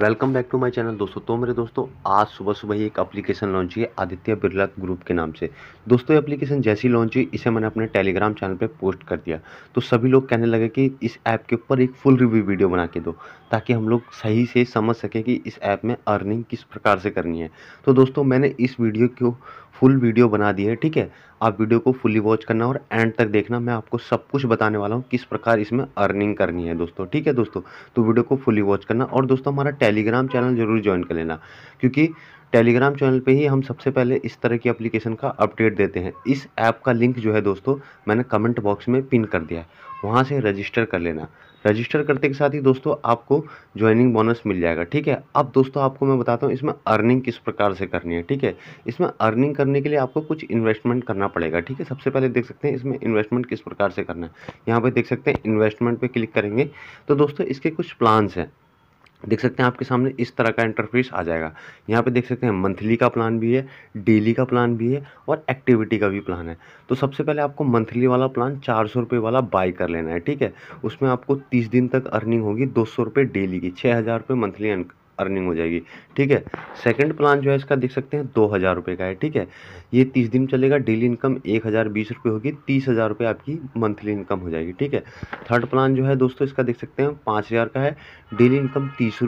welcome back to my channel दोस्तों तो मेरे दोस्तों आज सुबह सुबह ही एक एप्लीकेशन लॉन्च हुई है आदित्य बिरला ग्रुप के नाम से दोस्तों ये एप्लीकेशन जैसी लॉन्च हुई इसे मैंने अपने टेलीग्राम चैनल पे पोस्ट कर दिया तो सभी लोग कहने लगे कि इस ऐप के ऊपर एक फुल रिव्यू वीडियो बना के दो ताकि हम लोग सही से समझ सकें कि इस ऐप में अर्निंग किस प्रकार से करनी है तो दोस्तों मैंने इस वीडियो को फुल वीडियो बना दी है ठीक है आप वीडियो को फुली वॉच करना और एंड तक देखना मैं आपको सब कुछ बताने वाला हूँ किस प्रकार इसमें अर्निंग करनी है दोस्तों ठीक है दोस्तों तो वीडियो को फुली वॉच करना और दोस्तों हमारा टेलीग्राम चैनल ज़रूर ज्वाइन कर लेना क्योंकि टेलीग्राम चैनल पे ही हम सबसे पहले इस तरह की एप्लीकेशन का अपडेट देते हैं इस ऐप का लिंक जो है दोस्तों मैंने कमेंट बॉक्स में पिन कर दिया है वहाँ से रजिस्टर कर लेना रजिस्टर करते के साथ ही दोस्तों आपको ज्वाइनिंग बोनस मिल जाएगा ठीक है अब दोस्तों आपको मैं बताता हूँ इसमें अर्निंग किस प्रकार से करनी है ठीक है इसमें अर्निंग करने के लिए आपको कुछ इन्वेस्टमेंट करना पड़ेगा ठीक है सबसे पहले देख सकते हैं इसमें इन्वेस्टमेंट किस प्रकार से करना है यहाँ पर देख सकते हैं इन्वेस्टमेंट पर क्लिक करेंगे तो दोस्तों इसके कुछ प्लान्स हैं देख सकते हैं आपके सामने इस तरह का इंटरफेस आ जाएगा यहाँ पे देख सकते हैं मंथली का प्लान भी है डेली का प्लान भी है और एक्टिविटी का भी प्लान है तो सबसे पहले आपको मंथली वाला प्लान चार सौ रुपये वाला बाय कर लेना है ठीक है उसमें आपको तीस दिन तक अर्निंग होगी दो सौ रुपये डेली की छः हज़ार रुपये मंथली अर्निंग हो जाएगी ठीक है सेकंड प्लान जो है इसका देख सकते हैं दो हज़ार रुपये का है ठीक है ये तीस दिन चलेगा डेली इनकम एक हज़ार बीस रुपये होगी तीस हज़ार रुपये आपकी मंथली इनकम हो जाएगी ठीक है थर्ड प्लान जो है दोस्तों इसका देख सकते हैं पाँच हज़ार का है डेली इनकम तीस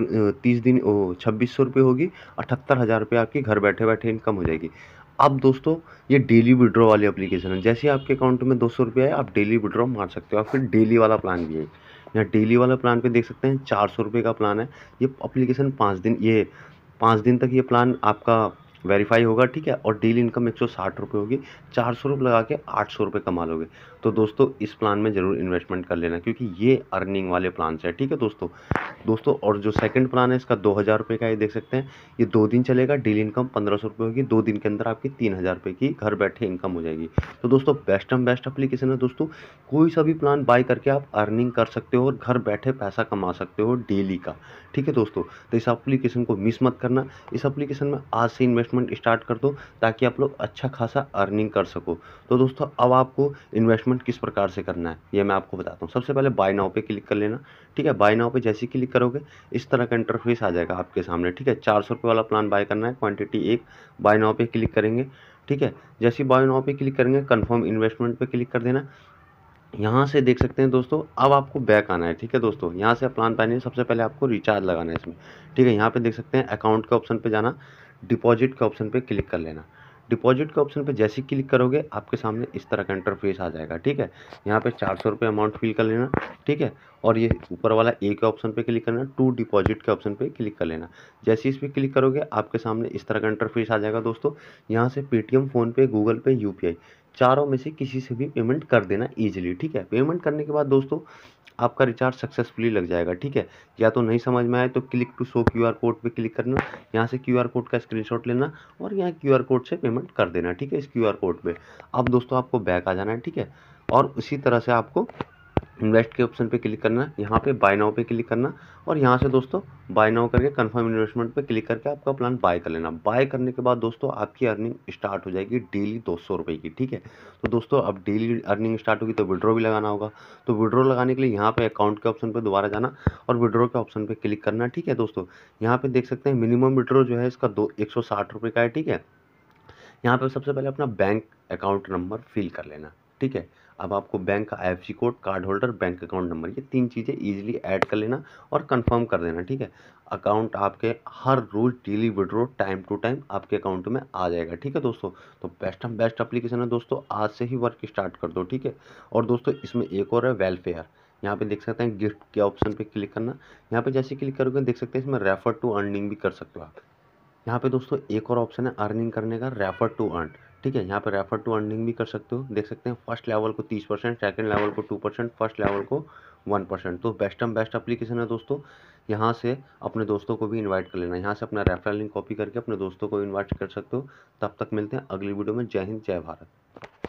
तीस दिन छब्बीस सौ होगी अठहत्तर आपकी घर बैठे बैठे इनकम हो जाएगी अब दोस्तों ये डेली विड्रॉ वाली एप्लीकेशन है जैसे आपके अकाउंट में दो सौ रुपये आप डेली विड्रॉ मार सकते हो और फिर डेली वाला प्लान भी है यहाँ डेली वाला प्लान पे देख सकते हैं चार सौ रुपये का प्लान है ये अप्लीकेशन पाँच दिन ये पाँच दिन तक ये प्लान आपका वेरीफाई होगा ठीक है और डेली इनकम एक सौ साठ रुपये होगी चार सौ रुपये लगा के आठ सौ रुपये कमा लोगे तो दोस्तों इस प्लान में ज़रूर इन्वेस्टमेंट कर लेना क्योंकि ये अर्निंग वाले प्लान है ठीक है दोस्तों दोस्तों और जो सेकंड प्लान है इसका दो हज़ार रुपये का ये देख सकते हैं ये दो दिन चलेगा डेली इनकम पंद्रह सौ रुपये होगी दो दिन के अंदर आपकी तीन हज़ार रुपये की घर बैठे इनकम हो जाएगी तो दोस्तों बेस्ट एम बेस्ट अप्लीकेशन है दोस्तों कोई सा भी प्लान बाय करके आप अर्निंग कर सकते हो और घर बैठे पैसा कमा सकते हो डेली का ठीक है दोस्तों तो इस अप्लीकेशन को मिस मत करना इस अप्लीकेशन में आज से इन्वेस्ट इन्वेस्टमेंट स्टार्ट कर दो ताकि आप लोग अच्छा खासा अर्निंग कर सको तो दोस्तों अब आपको इन्वेस्टमेंट किस प्रकार से करना है ये मैं आपको बताता हूँ सबसे पहले बाय नाव पे क्लिक कर लेना ठीक है बाय नाव पे जैसे क्लिक करोगे इस तरह का इंटरफेस आ जाएगा आपके सामने ठीक है चार सौ वाला प्लान बाय करना है क्वान्टिटी एक बाय नाव पे क्लिक करेंगे ठीक है जैसे बाय नाव पे क्लिक करेंगे कन्फर्म इन्वेस्टमेंट पे क्लिक कर देना यहाँ से देख सकते हैं दोस्तों अब आपको बैक आना है ठीक है दोस्तों यहाँ से प्लान पानी सबसे पहले आपको रिचार्ज लगाना है इसमें ठीक है यहाँ पे देख सकते हैं अकाउंट के ऑप्शन पे जाना डिपॉजिट के ऑप्शन पे क्लिक कर लेना डिपॉजिट के ऑप्शन पे जैसे ही क्लिक करोगे आपके सामने इस तरह का इंटरफेस आ जाएगा ठीक है यहाँ पे चार सौ रुपये अमाउंट फिल कर लेना ठीक है और ये ऊपर वाला ए के ऑप्शन पे क्लिक करना टू डिपॉजिट के ऑप्शन पे क्लिक कर लेना जैसे इस पर क्लिक करोगे आपके सामने इस तरह का इंटरफेस आ जाएगा दोस्तों यहाँ से पेटीएम फ़ोनपे गूगल पे यू चारों में से किसी से भी पेमेंट कर देना ईजिली ठीक है पेमेंट करने के बाद दोस्तों आपका रिचार्ज सक्सेसफुली लग जाएगा ठीक है या तो नहीं समझ में आए तो click to show Q R code पर क्लिक करना यहाँ से क्यू आर कोड का स्क्रीनशॉट लेना और यहाँ क्यू आर कोड से पेमेंट कर देना ठीक है इस क्यू आर कोड पर अब दोस्तों आपको बैक आ जाना है ठीक है और उसी तरह से आपको इन्वेस्ट के ऑप्शन पे क्लिक करना यहाँ पे बाय नाउ पे क्लिक करना और यहाँ से दोस्तों बाय नाउ करके कंफर्म इन्वेस्टमेंट पे क्लिक करके आपका प्लान बाय कर लेना बाय करने के बाद दोस्तों आपकी अर्निंग स्टार्ट हो जाएगी डेली दो सौ रुपये की ठीक है तो दोस्तों अब डेली अर्निंग स्टार्ट होगी तो विड्रॉ भी लगाना होगा तो विड्रॉ लगाने के लिए यहाँ पर अकाउंट के ऑप्शन पर दोबारा जाना और विड्रॉ के ऑप्शन पर क्लिक करना ठीक है दोस्तों यहाँ पर देख सकते हैं मिनिमम विड्रॉ जो है इसका दो एक का है ठीक है यहाँ पर सबसे पहले अपना बैंक अकाउंट नंबर फिल कर लेना ठीक है अब आपको बैंक का F code card holder bank account number ये तीन चीज़ें ईजिली ऐड कर लेना और कन्फर्म कर देना ठीक है अकाउंट आपके हर रोज़ daily withdraw time to time आपके अकाउंट में आ जाएगा ठीक है दोस्तों तो बेस्ट ऑफ बेस्ट अप्लीकेशन है दोस्तों आज से ही वर्क स्टार्ट कर दो ठीक है और दोस्तों इसमें एक और है वेलफेयर यहाँ पे देख सकते हैं गिफ्ट के ऑप्शन पे क्लिक करना यहाँ पे जैसे क्लिक करोगे देख सकते हैं इसमें रेफर टू अर्निंग भी कर सकते हो आप यहाँ पे दोस्तों एक और ऑप्शन है अर्निंग करने का रेफर टू अर्न ठीक है यहाँ पे रेफर टू अर्निंग भी कर सकते हो देख सकते हैं फर्स्ट लेवल को तीस परसेंट सेकेंड लेवल को टू परसेंट फर्स्ट लेवल को वन परसेंट तो बेस्ट एम बेस्ट एप्लीकेशन है दोस्तों यहाँ से अपने दोस्तों को भी इन्वाइट कर लेना यहाँ से अपना रेफरल लिंक कॉपी करके अपने दोस्तों को इन्वाइट कर सकते हो तब तक मिलते हैं अगली वीडियो में जय हिंद जय भारत